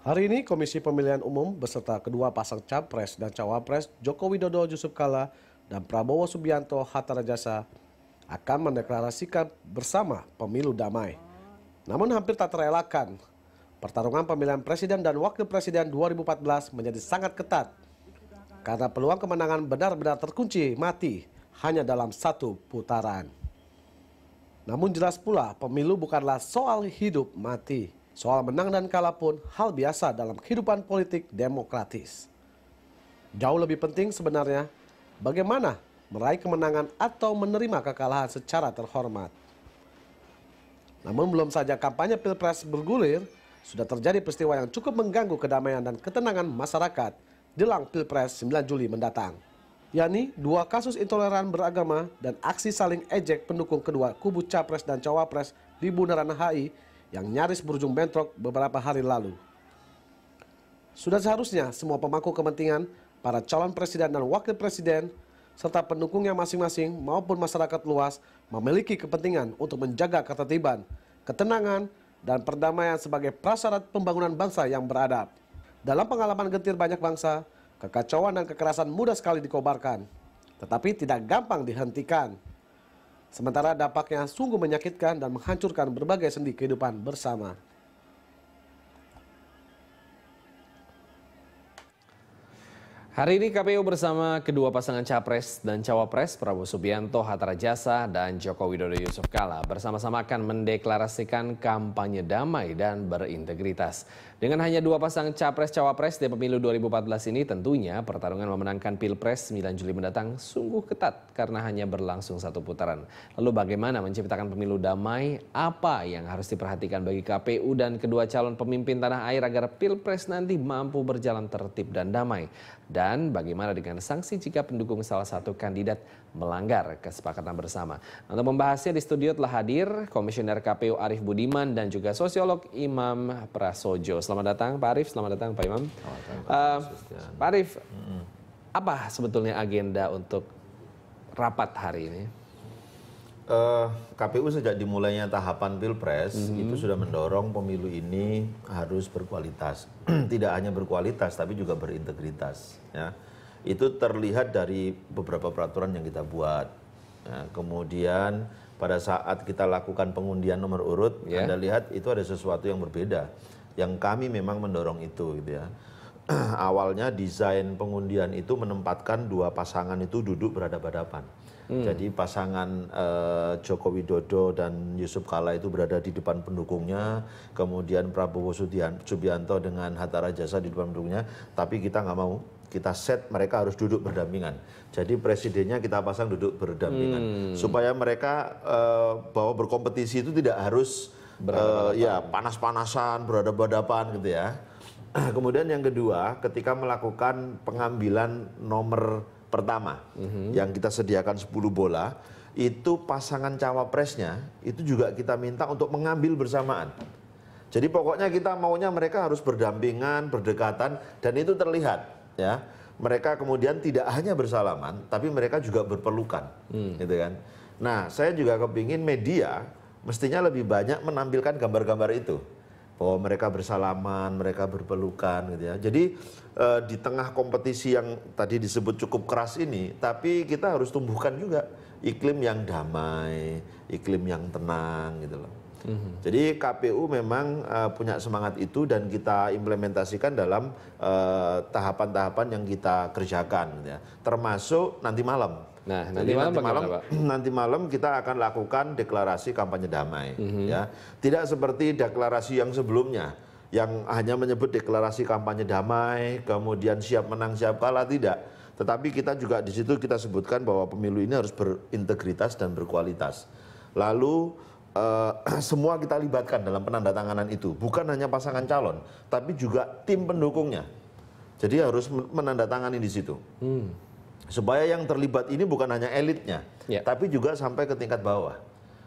Hari ini Komisi Pemilihan Umum beserta kedua pasang Capres dan Cawapres Joko Widodo Yusuf Kala dan Prabowo Subianto Hatta Rajasa akan mendeklarasikan bersama pemilu damai. Namun hampir tak terelakkan, pertarungan pemilihan Presiden dan Wakil Presiden 2014 menjadi sangat ketat karena peluang kemenangan benar-benar terkunci mati hanya dalam satu putaran. Namun jelas pula pemilu bukanlah soal hidup mati Soal menang dan kalah pun hal biasa dalam kehidupan politik demokratis. Jauh lebih penting sebenarnya bagaimana meraih kemenangan atau menerima kekalahan secara terhormat. Namun belum saja kampanye Pilpres bergulir, sudah terjadi peristiwa yang cukup mengganggu kedamaian dan ketenangan masyarakat jelang Pilpres 9 Juli mendatang. yakni dua kasus intoleran beragama dan aksi saling ejek pendukung kedua kubu Capres dan Cawapres di Bundaran HI yang nyaris berujung bentrok beberapa hari lalu. Sudah seharusnya semua pemangku kepentingan, para calon presiden dan wakil presiden, serta pendukungnya masing-masing maupun masyarakat luas memiliki kepentingan untuk menjaga ketertiban, ketenangan, dan perdamaian sebagai prasyarat pembangunan bangsa yang beradab. Dalam pengalaman getir banyak bangsa, kekacauan dan kekerasan mudah sekali dikobarkan, tetapi tidak gampang dihentikan. Sementara dampaknya sungguh menyakitkan dan menghancurkan berbagai sendi kehidupan bersama. Hari ini KPU bersama kedua pasangan Capres dan Cawapres Prabowo Subianto, Hatta Rajasa dan Joko Widodo Yusuf Kala bersama-sama akan mendeklarasikan kampanye damai dan berintegritas. Dengan hanya dua pasang capres-cawapres di pemilu 2014 ini tentunya pertarungan memenangkan Pilpres 9 Juli mendatang sungguh ketat karena hanya berlangsung satu putaran. Lalu bagaimana menciptakan pemilu damai? Apa yang harus diperhatikan bagi KPU dan kedua calon pemimpin tanah air agar Pilpres nanti mampu berjalan tertib dan damai? Dan bagaimana dengan sanksi jika pendukung salah satu kandidat melanggar kesepakatan bersama? Untuk membahasnya di studio telah hadir Komisioner KPU Arief Budiman dan juga sosiolog Imam Prasojo. Selamat datang Pak Arif. selamat datang Pak Imam. uh, Pak eh, Arif, hmm. apa sebetulnya agenda untuk rapat hari ini? Uh, eh, KPU sejak dimulainya tahapan pilpres mm -hmm. itu sudah mendorong pemilu ini harus berkualitas, tidak hanya berkualitas tapi juga berintegritas. Ya. Itu terlihat dari beberapa peraturan yang kita buat. Ya. kemudian pada saat kita lakukan pengundian nomor urut, yeah. anda lihat itu ada sesuatu yang berbeda yang kami memang mendorong itu gitu ya. Awalnya desain pengundian itu menempatkan dua pasangan itu duduk berhadapan-hadapan. Hmm. Jadi pasangan eh, Joko Widodo dan Yusuf Kala itu berada di depan pendukungnya, kemudian Prabowo Subianto dengan Hatta Rajasa di depan pendukungnya, tapi kita nggak mau kita set mereka harus duduk berdampingan. Jadi presidennya kita pasang duduk berdampingan hmm. supaya mereka e, bahwa berkompetisi itu tidak harus uh, ya panas-panasan, berhadapan-hadapan gitu ya. Kemudian yang kedua, ketika melakukan pengambilan nomor pertama mm-hmm. yang kita sediakan 10 bola, itu pasangan cawapresnya itu juga kita minta untuk mengambil bersamaan. Jadi pokoknya kita maunya mereka harus berdampingan, berdekatan dan itu terlihat ya. Mereka kemudian tidak hanya bersalaman, tapi mereka juga berpelukan, hmm. gitu kan. Nah, saya juga kepingin media mestinya lebih banyak menampilkan gambar-gambar itu bahwa mereka bersalaman, mereka berpelukan gitu ya. Jadi e, di tengah kompetisi yang tadi disebut cukup keras ini, tapi kita harus tumbuhkan juga iklim yang damai, iklim yang tenang gitu loh. Mm -hmm. Jadi KPU memang uh, punya semangat itu dan kita implementasikan dalam eh, tahapan-tahapan uh, yang kita kerjakan, gitu ya. termasuk nanti malam Nah, nanti Jadi malam, nanti malam, nanti malam kita akan lakukan deklarasi kampanye damai, mm -hmm. ya. Tidak seperti deklarasi yang sebelumnya, yang hanya menyebut deklarasi kampanye damai, kemudian siap menang siap kalah tidak. Tetapi kita juga di situ kita sebutkan bahwa pemilu ini harus berintegritas dan berkualitas. Lalu Uh, semua kita libatkan dalam penandatanganan itu, bukan hanya pasangan calon, tapi juga tim pendukungnya. Jadi harus menandatangani di situ. Hmm supaya yang terlibat ini bukan hanya elitnya, ya. tapi juga sampai ke tingkat bawah.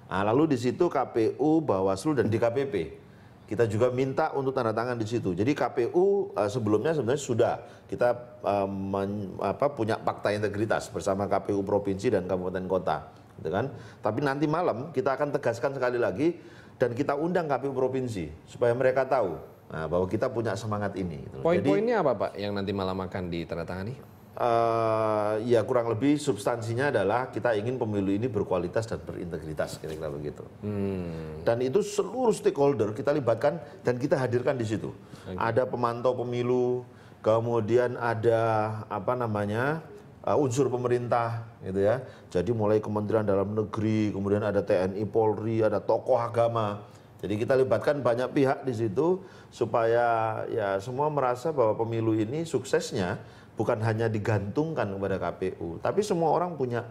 Nah, lalu di situ KPU, Bawaslu dan DKPP kita juga minta untuk tanda tangan di situ. Jadi KPU uh, eh, sebelumnya sebenarnya sudah kita uh, men, apa, punya fakta integritas bersama KPU provinsi dan kabupaten kota, gitu kan? Tapi nanti malam kita akan tegaskan sekali lagi dan kita undang KPU provinsi supaya mereka tahu nah, bahwa kita punya semangat ini. Gitu. Poin-poinnya apa Pak yang nanti malam akan ditandatangani? uh, ya kurang lebih substansinya adalah kita ingin pemilu ini berkualitas dan berintegritas kira-kira begitu. Hmm. Dan itu seluruh stakeholder kita libatkan dan kita hadirkan di situ. Okay. Ada pemantau pemilu, kemudian ada apa namanya? Uh, unsur pemerintah gitu ya. Jadi mulai Kementerian Dalam Negeri, kemudian ada TNI Polri, ada tokoh agama. Jadi kita libatkan banyak pihak di situ supaya ya semua merasa bahwa pemilu ini suksesnya bukan hanya digantungkan kepada KPU, tapi semua orang punya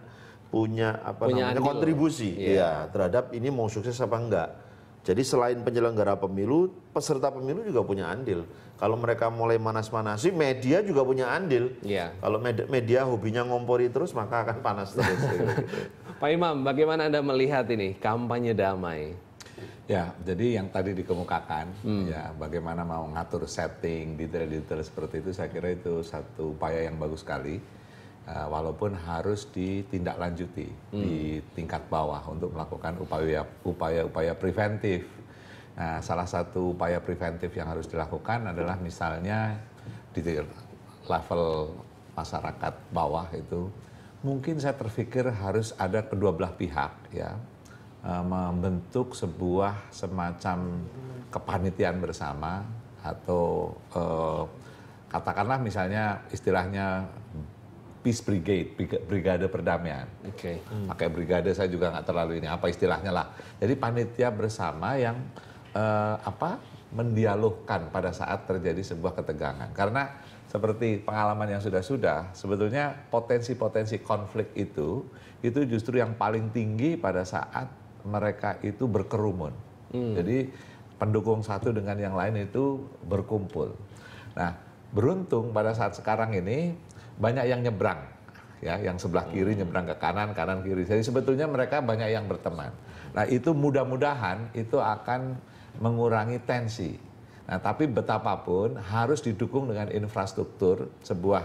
punya apa punya namanya kontribusi yeah. ya iya, terhadap ini mau sukses apa enggak. Jadi selain penyelenggara pemilu, peserta pemilu juga punya andil. Kalau mereka mulai manas-manasi, media juga punya andil. Iya. Kalau med media hobinya ngompori terus, maka akan panas terus. Gitu. Pak Imam, bagaimana Anda melihat ini kampanye damai? Ya, jadi yang tadi dikemukakan, hmm. ya bagaimana mau ngatur setting, detail-detail seperti itu, saya kira itu satu upaya yang bagus sekali. Uh, walaupun harus ditindaklanjuti hmm. di tingkat bawah untuk melakukan upaya upaya preventif. Nah, salah satu upaya preventif yang harus dilakukan adalah misalnya di level masyarakat bawah itu mungkin saya terpikir harus ada kedua belah pihak ya Eh, membentuk sebuah semacam kepanitiaan bersama atau eh, katakanlah misalnya istilahnya peace brigade, brigade perdamaian. Oke. Okay. Hmm. hmm. Pakai brigade saya juga nggak terlalu ini apa istilahnya lah. Jadi panitia bersama yang eh, apa mendialogkan pada saat terjadi sebuah ketegangan. Karena seperti pengalaman yang sudah-sudah, sebetulnya potensi-potensi konflik itu itu justru yang paling tinggi pada saat mereka itu berkerumun. Hmm. Jadi pendukung satu dengan yang lain itu berkumpul. Nah, beruntung pada saat sekarang ini banyak yang nyebrang ya, yang sebelah kiri hmm. nyebrang ke kanan, kanan kiri. Jadi sebetulnya mereka banyak yang berteman. Nah, itu mudah-mudahan itu akan mengurangi tensi. Nah, tapi betapapun harus didukung dengan infrastruktur sebuah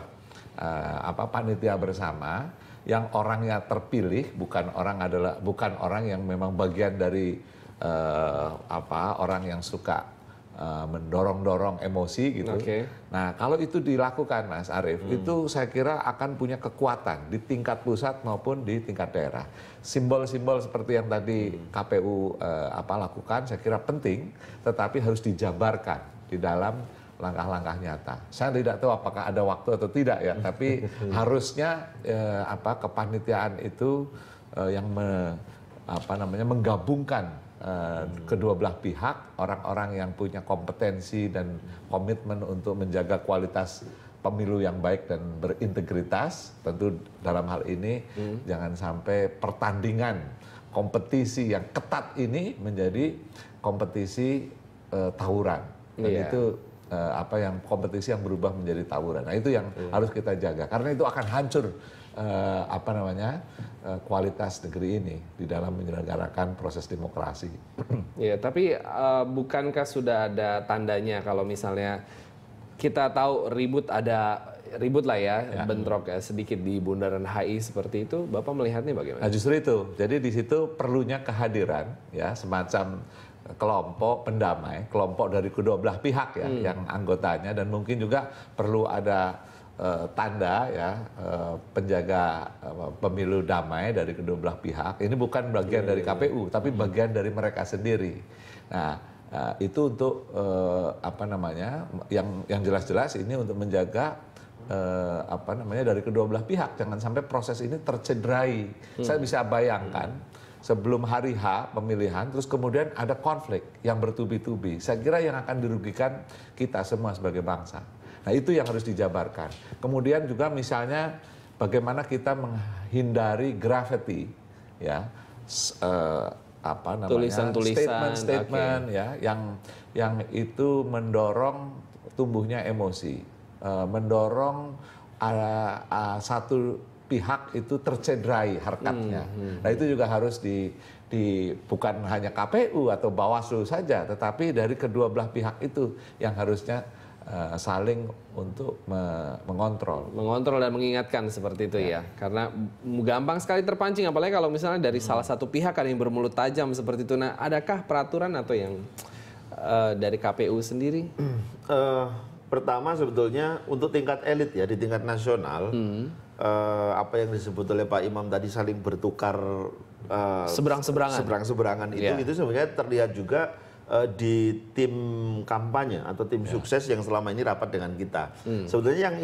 uh, apa panitia bersama yang orangnya terpilih bukan orang adalah bukan orang yang memang bagian dari uh, apa orang yang suka uh, mendorong-dorong emosi gitu. Okay. Nah kalau itu dilakukan Mas Arief, hmm. itu saya kira akan punya kekuatan di tingkat pusat maupun di tingkat daerah. Simbol-simbol seperti yang tadi hmm. KPU uh, eh, apa lakukan, saya kira penting, tetapi harus dijabarkan di dalam langkah-langkah nyata. Saya tidak tahu apakah ada waktu atau tidak ya, tapi harusnya eh, apa kepanitiaan itu eh, yang me, apa namanya menggabungkan eh, kedua belah pihak, orang-orang yang punya kompetensi dan komitmen untuk menjaga kualitas pemilu yang baik dan berintegritas. Tentu dalam hal ini hmm. jangan sampai pertandingan kompetisi yang ketat ini menjadi kompetisi e, tawuran. Dan yeah. itu eh, apa yang kompetisi yang berubah menjadi tawuran. Nah itu yang hmm. harus kita jaga karena itu akan hancur eh, apa namanya eh, kualitas negeri ini di dalam menyelenggarakan proses demokrasi. Iya, tapi eh, bukankah sudah ada tandanya kalau misalnya kita tahu ribut ada ribut lah ya, ya. bentrok ya, sedikit di bundaran HI seperti itu, Bapak melihatnya bagaimana? Nah, justru itu. Jadi di situ perlunya kehadiran ya semacam kelompok pendamai, kelompok dari kedua belah pihak ya hmm. yang anggotanya dan mungkin juga perlu ada uh, tanda ya uh, penjaga uh, pemilu damai dari kedua belah pihak. Ini bukan bagian iya. hmm. dari KPU tapi bagian dari mereka sendiri. Nah, uh, itu untuk uh, apa namanya yang yang jelas-jelas ini untuk menjaga uh, apa namanya dari kedua belah pihak jangan sampai proses ini tercederai. Hmm. Saya bisa bayangkan hmm sebelum hari H pemilihan, terus kemudian ada konflik yang bertubi-tubi. Saya kira yang akan dirugikan kita semua sebagai bangsa. Nah itu yang harus dijabarkan. Kemudian juga misalnya bagaimana kita menghindari gravity, ya uh, apa namanya tulisan-tulisan, statement-statement okay. ya yang yang itu mendorong tumbuhnya emosi, uh, mendorong uh, uh, satu pihak itu tercederai harkatnya. Hmm, hmm. Nah hmm. itu juga harus di, di bukan hanya KPU atau Bawaslu saja, tetapi dari kedua belah pihak itu yang harusnya uh, saling untuk me mengontrol. Mengontrol dan mengingatkan seperti itu ya. ya. Karena gampang sekali terpancing apalagi kalau misalnya dari hmm. salah satu pihak ada yang bermulut tajam seperti itu. Nah, adakah peraturan atau yang uh, dari KPU sendiri? Uh, pertama sebetulnya untuk tingkat elit ya di tingkat nasional. Hmm uh, apa yang disebut oleh Pak Imam tadi saling bertukar uh, seberang-seberangan. Seberang-seberangan itu yeah. itu sebenarnya terlihat juga uh, di tim kampanye atau tim yeah. sukses yang selama ini rapat dengan kita. Hmm. Sebetulnya yang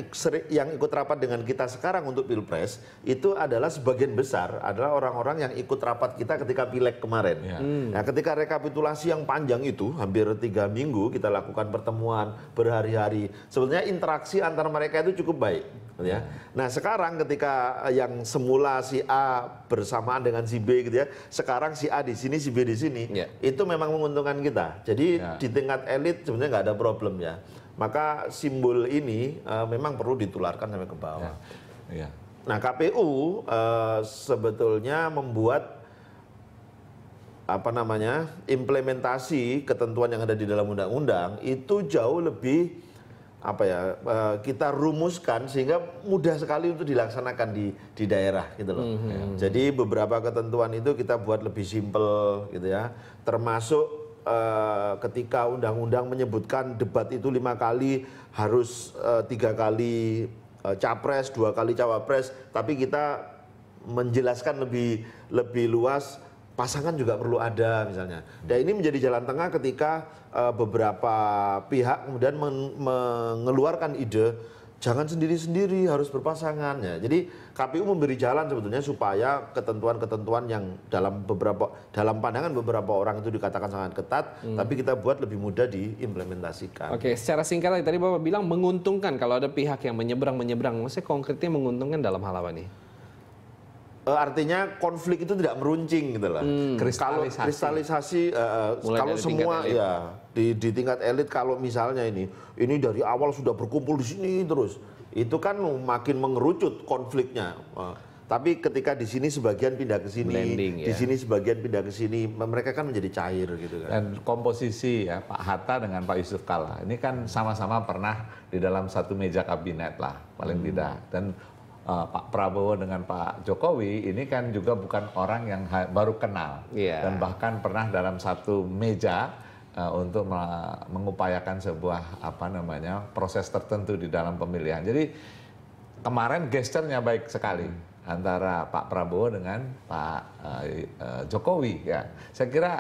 yang ikut rapat dengan kita sekarang untuk Pilpres itu adalah sebagian besar adalah orang-orang yang ikut rapat kita ketika Pileg kemarin. Yeah. Hmm. Nah, ketika rekapitulasi yang panjang itu hampir tiga minggu kita lakukan pertemuan berhari-hari. Sebetulnya interaksi antar mereka itu cukup baik Gitu ya. Nah sekarang ketika eh, yang semula si A bersamaan dengan si B gitu ya, sekarang si A di sini, si B di sini, yeah. itu memang menguntungkan kita. Jadi yeah. di tingkat elit sebenarnya nggak ada problem ya. Maka simbol ini uh, memang perlu ditularkan sampai ke bawah. Yeah. Yeah. Nah KPU uh, eh, sebetulnya membuat apa namanya implementasi ketentuan yang ada di dalam undang-undang itu jauh lebih apa ya eh, kita rumuskan sehingga mudah sekali untuk dilaksanakan di di daerah gitu loh. Mm -hmm. Jadi beberapa ketentuan itu kita buat lebih simpel gitu ya. Termasuk Uh, ketika undang-undang menyebutkan debat itu lima kali harus uh, tiga kali uh, capres dua kali cawapres tapi kita menjelaskan lebih lebih luas pasangan juga perlu ada misalnya. Dan ini menjadi jalan tengah ketika uh, beberapa pihak kemudian men mengeluarkan ide jangan sendiri-sendiri harus berpasangan ya. Jadi KPU memberi jalan sebetulnya supaya ketentuan-ketentuan yang dalam beberapa dalam pandangan beberapa orang itu dikatakan sangat ketat, hmm. tapi kita buat lebih mudah diimplementasikan. Oke, secara singkat tadi Bapak bilang menguntungkan kalau ada pihak yang menyeberang menyeberang. Maksudnya konkretnya menguntungkan dalam hal apa nih? uh, artinya konflik itu tidak meruncing gitu lah. Hmm, kristalisasi. Kalau kristalisasi uh, kalau semua ya di di tingkat elit kalau misalnya ini ini dari awal sudah berkumpul di sini terus itu kan makin mengerucut konfliknya. Uh, tapi ketika di sini sebagian pindah ke sini, Blending, di ya. sini sebagian pindah ke sini, mereka kan menjadi cair gitu kan. Dan komposisi ya Pak Hatta dengan Pak Yusuf Kala, ini kan sama-sama pernah di dalam satu meja kabinet lah paling hmm. tidak. Dan Eh, Pak Prabowo dengan Pak Jokowi ini kan juga bukan orang yang baru kenal yeah. dan bahkan pernah dalam satu meja uh, untuk mengupayakan sebuah apa namanya proses tertentu di dalam pemilihan. Jadi kemarin gesternya baik sekali antara Pak Prabowo dengan Pak uh, uh, Jokowi ya. Saya kira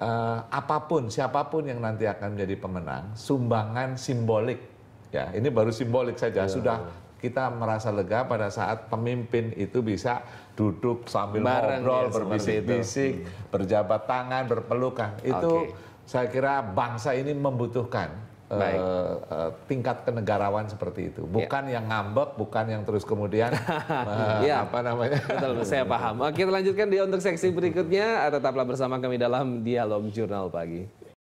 uh, apapun siapapun yang nanti akan menjadi pemenang, sumbangan simbolik ya ini baru simbolik saja ya. sudah kita merasa lega pada saat pemimpin itu bisa duduk sambil Bareng, ya, ngobrol, ya, berbisik-bisik, hmm. berjabat tangan, berpelukan. Itu okay. saya kira bangsa ini membutuhkan eh, Baik. Uh, uh, tingkat kenegarawan seperti itu, ya. bukan ya. yang ngambek, bukan yang terus kemudian uh, ya. apa namanya. Betul, saya paham. kita lanjutkan dia untuk seksi berikutnya. Tetaplah bersama kami dalam dialog Jurnal Pagi.